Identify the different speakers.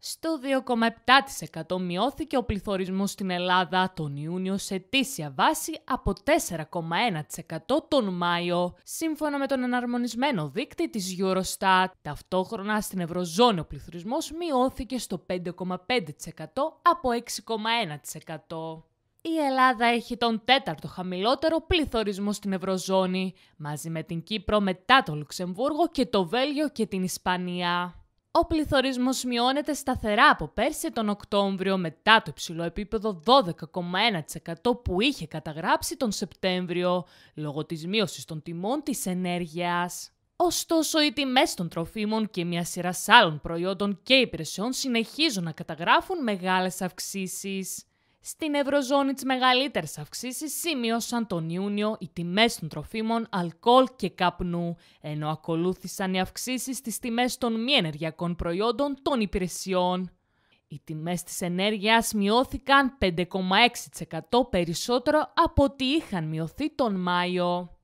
Speaker 1: Στο 2,7% μειώθηκε ο πληθωρισμός στην Ελλάδα τον Ιούνιο σε τήσια βάση από 4,1% τον Μάιο, σύμφωνα με τον εναρμονισμένο δείκτη της Eurostat. Ταυτόχρονα στην Ευρωζώνη ο πληθωρισμός μειώθηκε στο 5,5% από 6,1%. Η Ελλάδα έχει τον τέταρτο χαμηλότερο πληθωρισμό στην Ευρωζώνη, μαζί με την Κύπρο μετά το Λουξεμβούργο και το Βέλγιο και την Ισπανία. Ο πληθωρισμός μειώνεται σταθερά από πέρσι τον Οκτώβριο μετά το υψηλό επίπεδο 12,1% που είχε καταγράψει τον Σεπτέμβριο λόγω της μείωσης των τιμών της ενέργειας. Ωστόσο, οι τιμές των τροφίμων και μια σειρά άλλων προϊόντων και υπηρεσιών συνεχίζουν να καταγράφουν μεγάλες αυξήσεις. Στην Ευρωζώνη τι μεγαλύτερε αυξήσεις σημείωσαν τον Ιούνιο οι τιμές των τροφίμων, αλκοόλ και καπνού, ενώ ακολούθησαν οι αυξήσεις στις τιμές των μη ενεργειακών προϊόντων των υπηρεσιών. Οι τιμές της ενέργειας μειώθηκαν 5,6% περισσότερο από ό,τι είχαν μειωθεί τον Μάιο.